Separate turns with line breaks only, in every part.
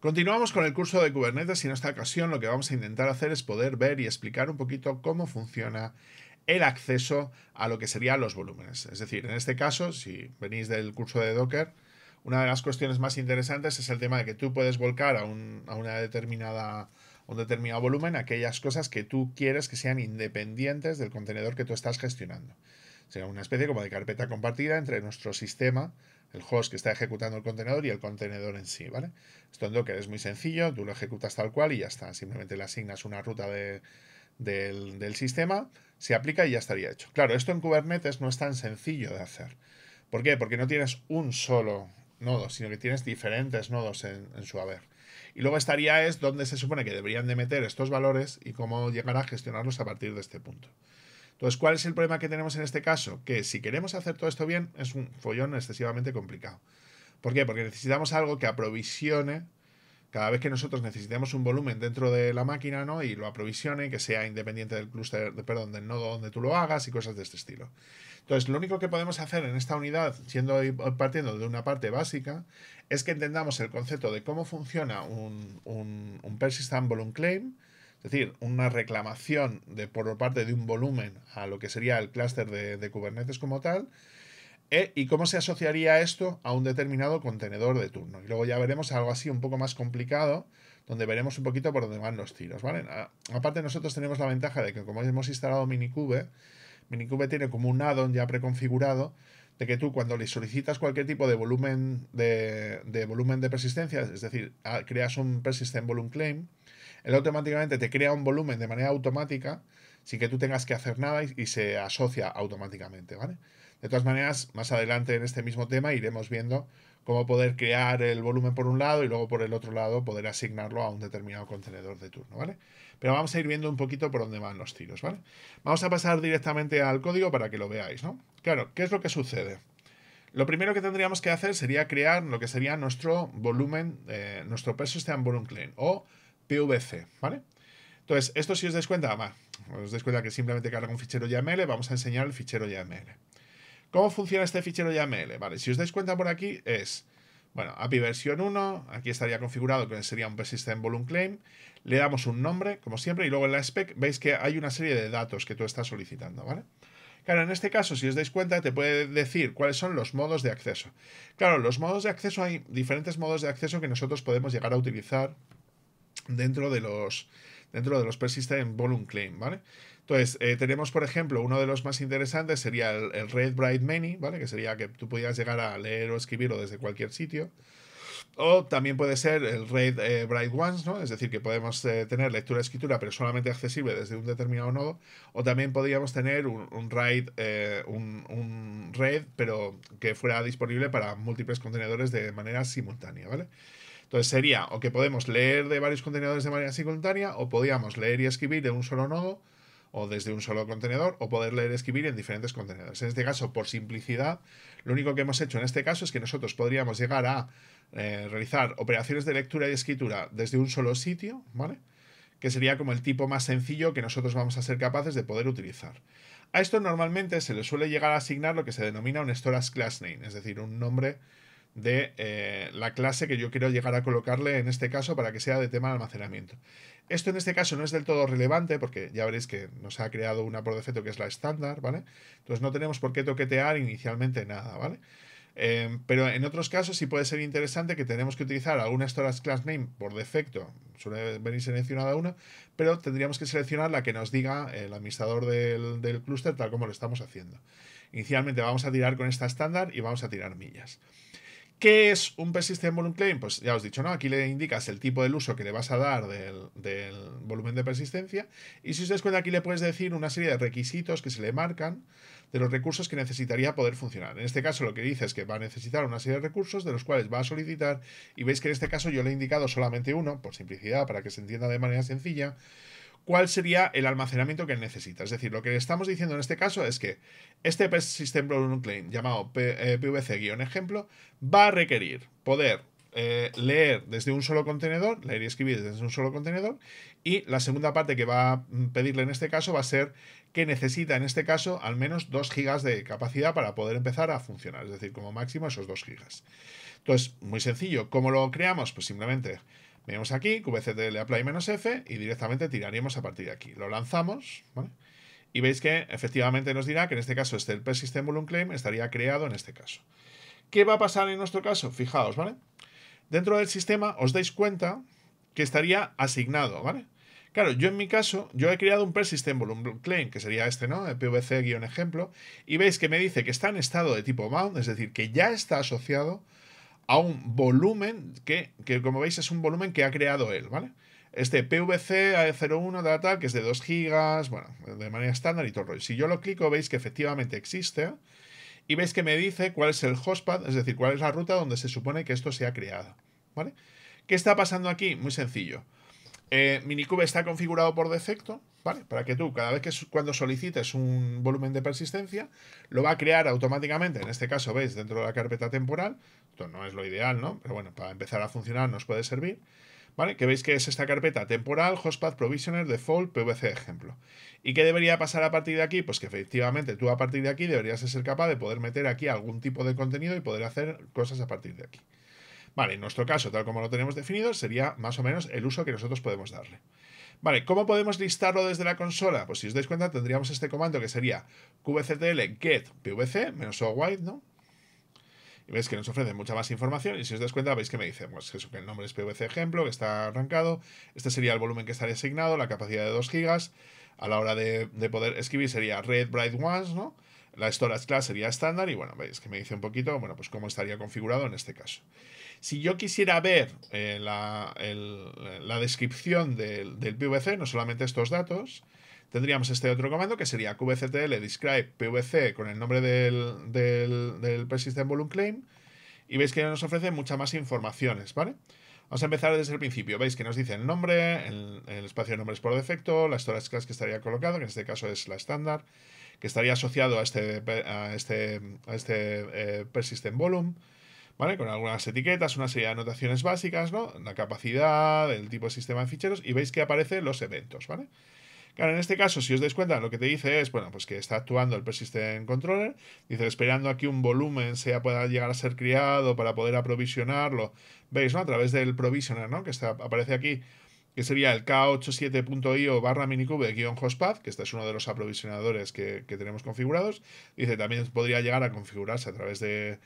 Continuamos con el curso de Kubernetes y en esta ocasión lo que vamos a intentar hacer es poder ver y explicar un poquito cómo funciona el acceso a lo que serían los volúmenes. Es decir, en este caso, si venís del curso de Docker, una de las cuestiones más interesantes es el tema de que tú puedes volcar a, un, una determinada un determinado volumen aquellas cosas que tú quieres que sean independientes del contenedor que tú estás gestionando sería una especie como de carpeta compartida entre nuestro sistema, el host que está ejecutando el contenedor y el contenedor en sí, ¿vale? Esto en Docker es muy sencillo, tú lo ejecutas tal cual y ya está, simplemente le asignas una ruta del, sistema, se aplica y ya estaría hecho. Claro, esto en Kubernetes no es tan sencillo de hacer. ¿Por qué? Porque no tienes un solo nodo, sino que tienes diferentes nodos en, su haber. Y luego estaría es donde se supone que deberían de meter estos valores y cómo llegar a gestionarlos a partir de este punto. Entonces, ¿cuál es el problema que tenemos en este caso? Que si queremos hacer todo esto bien, es un follón excesivamente complicado. ¿Por qué? Porque necesitamos algo que aprovisione cada vez que nosotros necesitemos un volumen dentro de la máquina, ¿no? Y lo aprovisione, que sea independiente del clúster, de, perdón, del nodo donde tú lo hagas y cosas de este estilo. Entonces, lo único que podemos hacer en esta unidad, siendo partiendo de una parte básica, es que entendamos el concepto de cómo funciona un, un persistent volume claim, es decir, una reclamación de, por parte de un volumen a lo que sería el clúster de, Kubernetes como tal. Eh, y cómo se asociaría esto a un determinado contenedor de turno. Y luego ya veremos algo así un poco más complicado, donde veremos un poquito por dónde van los tiros, ¿vale? aparte nosotros tenemos la ventaja de que como hemos instalado Minikube, Minikube tiene como un addon ya preconfigurado, de que tú cuando le solicitas cualquier tipo de volumen de, de volumen de persistencia, es decir, ah, creas un persistent volume claim, él automáticamente te crea un volumen de manera automática sin que tú tengas que hacer nada y, se asocia automáticamente, ¿vale? De todas maneras, más adelante en este mismo tema iremos viendo cómo poder crear el volumen por un lado y luego por el otro lado poder asignarlo a un determinado contenedor de turno, ¿vale? Pero vamos a ir viendo un poquito por dónde van los tiros, ¿vale? Vamos a pasar directamente al código para que lo veáis, ¿no? Claro, ¿qué es lo que sucede? Lo primero que tendríamos que hacer sería crear lo que sería nuestro volumen, eh, nuestro persistent volume claim o PVC, ¿vale? Entonces, esto si os dais cuenta, os dais cuenta que simplemente carga un fichero YAML, vamos a enseñar el fichero YAML. ¿Cómo funciona este fichero YAML? Vale, si os dais cuenta por aquí es, bueno, API versión 1, aquí estaría configurado que sería un persistent volume claim, le damos un nombre, como siempre, y luego en la spec veis que hay una serie de datos que tú estás solicitando, ¿vale? Claro, en este caso, si os dais cuenta, te puede decir cuáles son los modos de acceso. Claro, los modos de acceso, hay diferentes modos de acceso que nosotros podemos llegar a utilizar dentro de los, dentro de los persistent volume claim, ¿vale? Entonces, eh, tenemos, por ejemplo, uno de los más interesantes sería el, read Red Bright Many, ¿vale? Que sería que tú pudieras llegar a leer o escribirlo desde cualquier sitio. O también puede ser el Red write eh, Bright Ones, ¿no? Es decir, que podemos eh, tener lectura-escritura, pero solamente accesible desde un determinado nodo. O también podríamos tener un, RAID, un, un pero que fuera disponible para múltiples contenedores de manera simultánea, ¿vale? vale entonces sería o que podemos leer de varios contenedores de manera simultánea, o podíamos leer y escribir de un solo nodo, o desde un solo contenedor, o poder leer y escribir en diferentes contenedores. En este caso, por simplicidad, lo único que hemos hecho en este caso es que nosotros podríamos llegar a eh, realizar operaciones de lectura y escritura desde un solo sitio, ¿vale? Que sería como el tipo más sencillo que nosotros vamos a ser capaces de poder utilizar. A esto normalmente se le suele llegar a asignar lo que se denomina un Storage Class Name, es decir, un nombre de eh, la clase que yo quiero llegar a colocarle en este caso para que sea de tema de almacenamiento. Esto en este caso no es del todo relevante porque ya veréis que nos ha creado una por defecto que es la estándar, ¿vale? Entonces no tenemos por qué toquetear inicialmente nada, ¿vale? Eh, pero en otros casos sí puede ser interesante que tenemos que utilizar alguna storage class name por defecto, suele venir seleccionada una, pero tendríamos que seleccionar la que nos diga el administrador del, del clúster tal como lo estamos haciendo. Inicialmente vamos a tirar con esta estándar y vamos a tirar millas. ¿Qué es un persistent volume claim? Pues ya os he dicho, ¿no? Aquí le indicas el tipo del uso que le vas a dar del, del volumen de persistencia. Y si os das cuenta, aquí le puedes decir una serie de requisitos que se le marcan de los recursos que necesitaría poder funcionar. En este caso lo que dice es que va a necesitar una serie de recursos de los cuales va a solicitar y veis que en este caso yo le he indicado solamente uno, por simplicidad, para que se entienda de manera sencilla cuál sería el almacenamiento que necesita. Es decir, lo que estamos diciendo en este caso es que este system llamado PVC-ejemplo eh, va a requerir poder eh, leer desde un solo contenedor, leer y escribir desde un solo contenedor, y la segunda parte que va a pedirle en este caso va a ser que necesita en este caso al menos 2 gigas de capacidad para poder empezar a funcionar, es decir, como máximo esos 2 gigas. Entonces, muy sencillo, ¿cómo lo creamos? Pues simplemente Venimos aquí, QVC apply menos F y directamente tiraríamos a partir de aquí. Lo lanzamos, Y veis que efectivamente nos dirá que en este caso este el persistent volume claim estaría creado en este caso. ¿Qué va a pasar en nuestro caso? Fijaos, ¿vale? Dentro del sistema os dais cuenta que estaría asignado, ¿vale? Claro, yo en mi caso, yo he creado un persistent volume claim, que sería este, ¿no? El PVC-ejemplo, y veis que me dice que está en estado de tipo mount, es decir, que ya está asociado a un volumen que, como veis, es un volumen que ha creado él, ¿vale? Este PVC a 01 e data, que es de 2 GB, bueno, de manera estándar y todo el rollo. Si yo lo clico, veis que efectivamente existe y veis que me dice cuál es el hostpad, es decir, cuál es la ruta donde se supone que esto se ha creado, ¿vale? ¿Qué está pasando aquí? Muy sencillo. Eh, Minikube está configurado por defecto, ¿Vale? Para que tú, cada vez que cuando solicites un volumen de persistencia, lo va a crear automáticamente, en este caso, veis, dentro de la carpeta temporal, esto no es lo ideal, ¿no? Pero bueno, para empezar a funcionar nos puede servir, ¿vale? Que veis que es esta carpeta temporal, hostpath provisioner, default, pvc ejemplo. ¿Y qué debería pasar a partir de aquí? Pues que efectivamente tú a partir de aquí deberías ser capaz de poder meter aquí algún tipo de contenido y poder hacer cosas a partir de aquí. Vale, en nuestro caso, tal como lo tenemos definido, sería más o menos el uso que nosotros podemos darle. Vale, ¿cómo podemos listarlo desde la consola? Pues si os dais cuenta, tendríamos este comando que sería qvctl get pvc menos white, ¿no? Y veis que nos ofrece mucha más información. Y si os dais cuenta, veis que me dice, pues eso, que el nombre es pvc ejemplo, que está arrancado. Este sería el volumen que estaría asignado, la capacidad de 2 GB. A la hora de, de poder escribir sería red bright ones, ¿no? La storage class sería estándar y bueno, veis que me dice un poquito, bueno, pues cómo estaría configurado en este caso. Si yo quisiera ver eh, la, descripción del, PVC, no solamente estos datos, tendríamos este otro comando que sería qvctl describe pvc con el nombre del, persistent volume claim y veis que nos ofrece mucha más informaciones, ¿vale? Vamos a empezar desde el principio. Veis que nos dice el nombre, el, el espacio de nombres por defecto, la storage class que estaría colocado, que en este caso es la estándar, que estaría asociado a este, este, este eh, persistent volume. ¿Vale? Con algunas etiquetas, una serie de anotaciones básicas, ¿no? La capacidad, el tipo de sistema de ficheros, y veis que aparecen los eventos, ¿vale? Claro, en este caso, si os dais cuenta, lo que te dice es, bueno, pues que está actuando el persistent controller, dice, esperando aquí un volumen sea pueda llegar a ser criado para poder aprovisionarlo. ¿Veis, no? A través del provisioner, ¿no? Que está, aparece aquí que sería el k87.io barra minicube guión hostpad, que este es uno de los aprovisionadores que, tenemos configurados. Dice, también podría llegar a configurarse a través del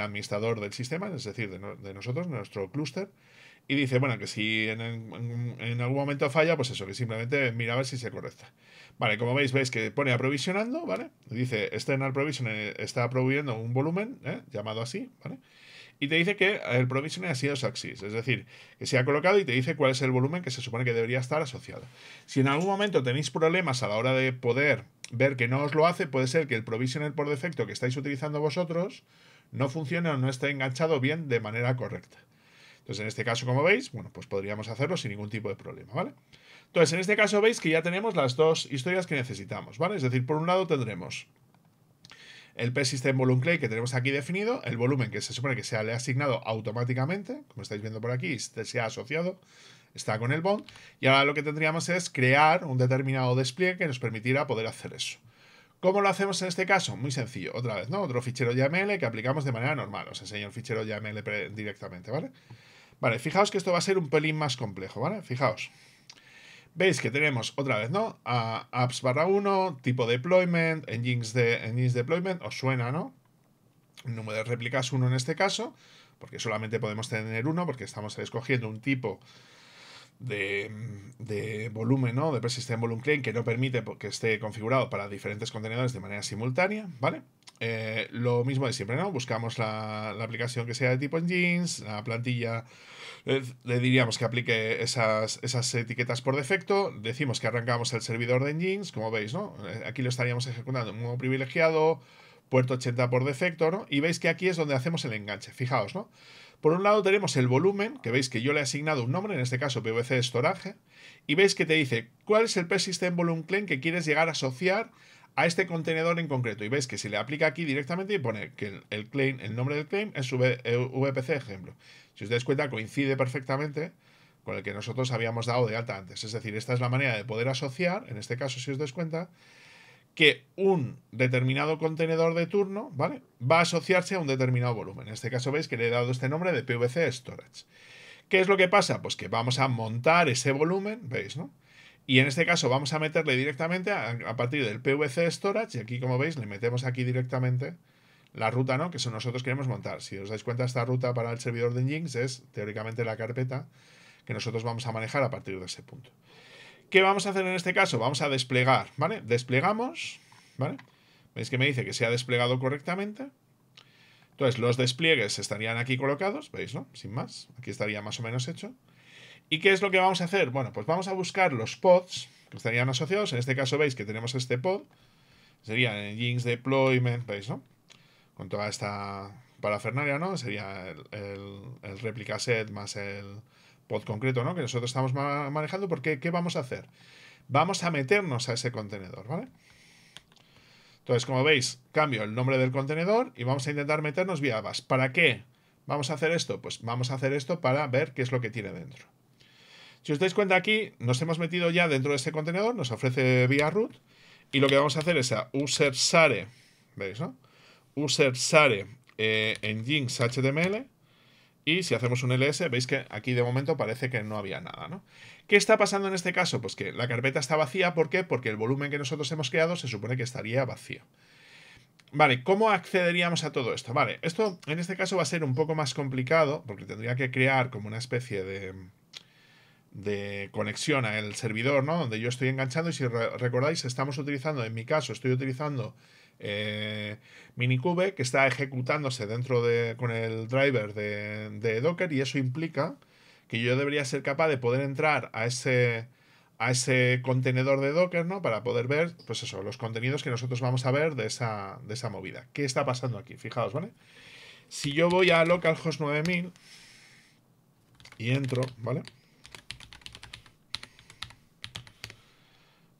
administrador del sistema, es decir, de, nosotros, nuestro clúster. Y dice, bueno, que si en, algún momento falla, pues eso, que simplemente mira a ver si se correcta. Vale, como veis, veis que pone aprovisionando, ¿vale? Dice, external provision eh, está aprovisionando un volumen, ¿eh? llamado así, ¿vale? y te dice que el provisioner ha sido axis es decir, que se ha colocado y te dice cuál es el volumen que se supone que debería estar asociado. Si en algún momento tenéis problemas a la hora de poder ver que no os lo hace, puede ser que el provisioner por defecto que estáis utilizando vosotros no funcione o no esté enganchado bien de manera correcta. Entonces, en este caso, como veis, bueno, pues podríamos hacerlo sin ningún tipo de problema, ¿vale? Entonces, en este caso veis que ya tenemos las dos historias que necesitamos, ¿vale? Es decir, por un lado tendremos el System volume Clay que tenemos aquí definido, el volumen que se supone que se le ha asignado automáticamente, como estáis viendo por aquí, se ha asociado, está con el bond, y ahora lo que tendríamos es crear un determinado despliegue que nos permitirá poder hacer eso. ¿Cómo lo hacemos en este caso? Muy sencillo, otra vez, ¿no? Otro fichero YAML que aplicamos de manera normal, os enseño el fichero YAML directamente, ¿vale? Vale, fijaos que esto va a ser un pelín más complejo, ¿vale? Fijaos. Veis que tenemos otra vez, ¿no? apps barra 1, tipo deployment, engines, de, deployment, os suena, ¿no? Número de réplicas 1 en este caso, porque solamente podemos tener uno, porque estamos escogiendo un tipo de, volumen, ¿no? De persistent volume claim que no permite que esté configurado para diferentes contenedores de manera simultánea, ¿vale? Eh, lo mismo de siempre, ¿no? Buscamos la, la, aplicación que sea de tipo engines, la plantilla eh, le diríamos que aplique esas, esas, etiquetas por defecto, decimos que arrancamos el servidor de engines, como veis, ¿no? Eh, aquí lo estaríamos ejecutando en modo privilegiado, puerto 80 por defecto, ¿no? Y veis que aquí es donde hacemos el enganche, fijaos, ¿no? Por un lado tenemos el volumen, que veis que yo le he asignado un nombre, en este caso PVC estoraje y veis que te dice cuál es el persistent volume claim que quieres llegar a asociar a este contenedor en concreto y veis que si le aplica aquí directamente y pone que el, claim, el nombre del claim es VPC eh, ejemplo. Si os dais cuenta coincide perfectamente con el que nosotros habíamos dado de alta antes. Es decir, esta es la manera de poder asociar, en este caso si os dais cuenta, que un determinado contenedor de turno ¿vale? va a asociarse a un determinado volumen. En este caso veis que le he dado este nombre de PVC Storage. ¿Qué es lo que pasa? Pues que vamos a montar ese volumen, ¿veis? ¿no? Y en este caso vamos a meterle directamente a, partir del PVC Storage, y aquí como veis le metemos aquí directamente la ruta ¿no? que eso nosotros queremos montar. Si os dais cuenta, esta ruta para el servidor de Nginx es teóricamente la carpeta que nosotros vamos a manejar a partir de ese punto. ¿Qué vamos a hacer en este caso? Vamos a desplegar, ¿vale? Desplegamos, ¿vale? Veis que me dice que se ha desplegado correctamente. Entonces los despliegues estarían aquí colocados, ¿veis, no? Sin más, aquí estaría más o menos hecho. ¿Y qué es lo que vamos a hacer? Bueno, pues vamos a buscar los pods que estarían asociados. En este caso veis que tenemos este pod. Sería en Jinx Deployment, ¿veis, no? Con toda esta parafernalia, ¿no? Sería el, replica set más el pod concreto, ¿no? Que nosotros estamos manejando. Porque, ¿qué vamos a hacer? Vamos a meternos a ese contenedor, ¿vale? Entonces, como veis, cambio el nombre del contenedor y vamos a intentar meternos vía Bash. ¿Para qué vamos a hacer esto? Pues vamos a hacer esto para ver qué es lo que tiene dentro. Si os dais cuenta aquí, nos hemos metido ya dentro de este contenedor, nos ofrece vía root, y lo que vamos a hacer es a user sare, ¿veis, no? User sare eh, en jinx.html, HTML, y si hacemos un ls, veis que aquí de momento parece que no había nada, ¿no? ¿Qué está pasando en este caso? Pues que la carpeta está vacía, ¿por qué? Porque el volumen que nosotros hemos creado se supone que estaría vacío. Vale, ¿cómo accederíamos a todo esto? Vale, esto en este caso va a ser un poco más complicado, porque tendría que crear como una especie de de conexión al servidor, ¿no? Donde yo estoy enganchando y si recordáis estamos utilizando, en mi caso estoy utilizando eh, Minikube que está ejecutándose dentro de con el driver de, Docker y eso implica que yo debería ser capaz de poder entrar a ese a ese contenedor de Docker, ¿no? Para poder ver, pues eso, los contenidos que nosotros vamos a ver de esa, de esa movida. ¿Qué está pasando aquí? Fijaos, ¿vale? Si yo voy a localhost 9000 y entro, ¿vale?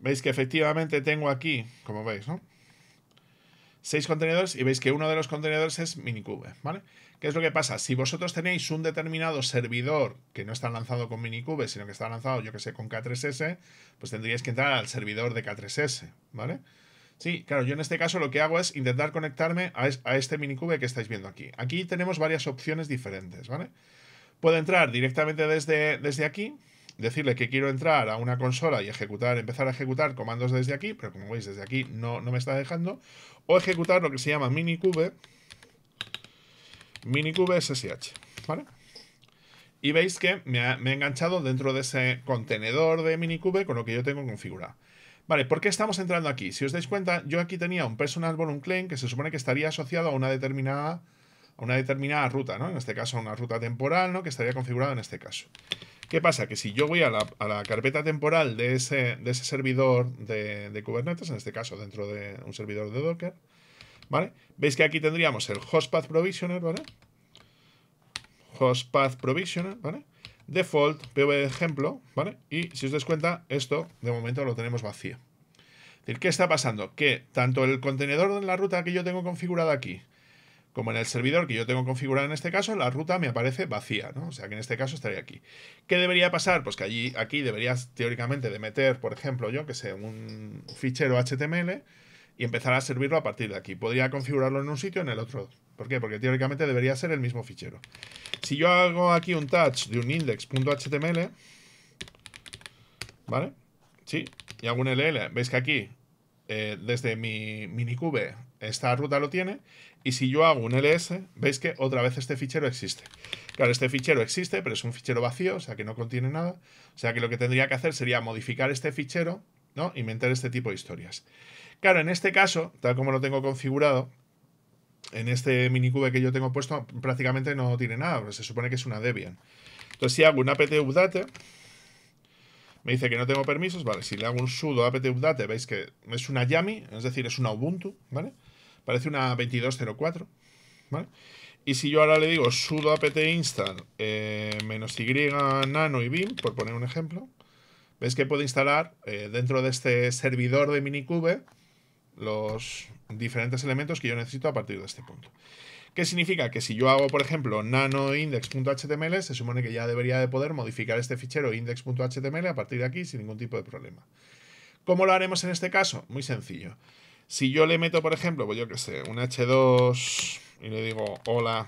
Veis que efectivamente tengo aquí, como veis, ¿no? Seis contenedores y veis que uno de los contenedores es Minikube, ¿vale? ¿Qué es lo que pasa? Si vosotros tenéis un determinado servidor que no está lanzado con Minikube, sino que está lanzado, yo que sé, con K3S, pues tendríais que entrar al servidor de K3S, ¿vale? Sí, claro, yo en este caso lo que hago es intentar conectarme a, este Minikube que estáis viendo aquí. Aquí tenemos varias opciones diferentes, ¿vale? Puedo entrar directamente desde, desde aquí, decirle que quiero entrar a una consola y ejecutar, empezar a ejecutar comandos desde aquí, pero como veis desde aquí no, me está dejando, o ejecutar lo que se llama minikube, minikube ssh, ¿vale? Y veis que me ha, enganchado dentro de ese contenedor de cube con lo que yo tengo configurado. Vale, ¿por qué estamos entrando aquí? Si os dais cuenta, yo aquí tenía un personal volume claim que se supone que estaría asociado a una determinada a una determinada ruta, ¿no? En este caso, una ruta temporal, ¿no? Que estaría configurada en este caso. ¿Qué pasa? Que si yo voy a la, carpeta temporal de ese, servidor de, Kubernetes, en este caso dentro de un servidor de Docker, ¿vale? Veis que aquí tendríamos el hostpath provisioner, ¿vale? Hostpath provisioner, ¿vale? Default, PV de ejemplo, ¿vale? Y si os dais cuenta, esto de momento lo tenemos vacío. ¿qué está pasando? Que tanto el contenedor de la ruta que yo tengo configurado aquí, como en el servidor que yo tengo configurado en este caso, la ruta me aparece vacía, ¿no? O sea que en este caso estaría aquí. ¿Qué debería pasar? Pues que allí, aquí deberías teóricamente de meter, por ejemplo, yo que sé, un fichero HTML y empezar a servirlo a partir de aquí. Podría configurarlo en un sitio en el otro. ¿Por qué? Porque teóricamente debería ser el mismo fichero. Si yo hago aquí un touch de un index.html, ¿vale? Sí, y hago un LL, veis que aquí eh, desde mi mini cube esta ruta lo tiene, y si yo hago un ls, veis que otra vez este fichero existe. Claro, este fichero existe, pero es un fichero vacío, o sea que no contiene nada. O sea que lo que tendría que hacer sería modificar este fichero, ¿no? Inventar este tipo de historias. Claro, en este caso, tal como lo tengo configurado, en este mini cube que yo tengo puesto prácticamente no tiene nada, se supone que es una Debian. Entonces si hago un apt update, me dice que no tengo permisos, vale, si le hago un sudo apt update, veis que es una Yami, es decir, es una Ubuntu, ¿vale? Parece una 2204, ¿vale? Y si yo ahora le digo sudo apt install eh, menos y nano y bim, por poner un ejemplo, veis que puedo instalar eh, dentro de este servidor de minikube los diferentes elementos que yo necesito a partir de este punto. ¿Qué significa? Que si yo hago, por ejemplo, nano index.html, se supone que ya debería de poder modificar este fichero index.html a partir de aquí sin ningún tipo de problema. ¿Cómo lo haremos en este caso? Muy sencillo. Si yo le meto, por ejemplo, pues yo qué sé, un h2 y le digo hola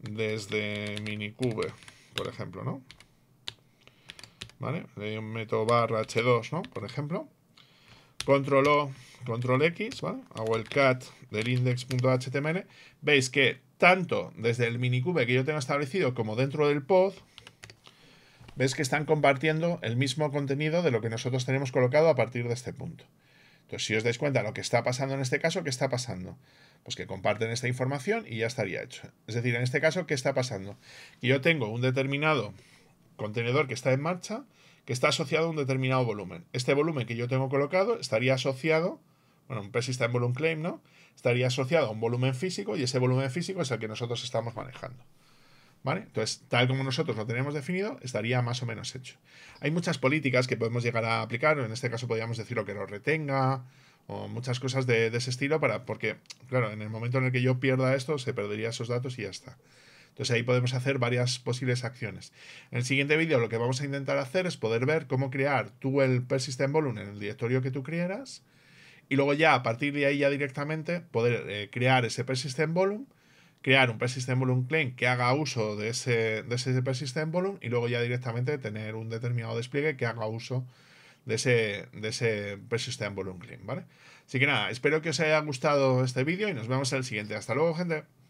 desde minicube, por ejemplo, ¿no? ¿Vale? Le meto barra h2, ¿no? Por ejemplo. Control O, Control X, Hago el cat del index.html. Veis que tanto desde el mini cube que yo tengo establecido como dentro del pod, veis que están compartiendo el mismo contenido de lo que nosotros tenemos colocado a partir de este punto. Entonces, si os dais cuenta, lo que está pasando en este caso, ¿qué está pasando? Pues que comparten esta información y ya estaría hecho. Es decir, en este caso, ¿qué está pasando? yo tengo un determinado contenedor que está en marcha, que está asociado a un determinado volumen. Este volumen que yo tengo colocado estaría asociado, bueno, un persistent volume claim, ¿no? Estaría asociado a un volumen físico y ese volumen físico es el que nosotros estamos manejando. ¿Vale? Entonces, tal como nosotros lo tenemos definido, estaría más o menos hecho. Hay muchas políticas que podemos llegar a aplicar, en este caso podríamos decirlo que lo retenga, o muchas cosas de, ese estilo, para, porque, claro, en el momento en el que yo pierda esto, se perderían esos datos y ya está. Entonces ahí podemos hacer varias posibles acciones. En el siguiente vídeo lo que vamos a intentar hacer es poder ver cómo crear tú el persistent volume en el directorio que tú crieras y luego ya a partir de ahí ya directamente poder eh, crear ese persistent volume crear un persistent volume claim que haga uso de ese, ese persistent volume y luego ya directamente tener un determinado despliegue que haga uso de ese, de ese persistent volume claim, ¿vale? Así que nada, espero que os haya gustado este vídeo y nos vemos en el siguiente. Hasta luego, gente.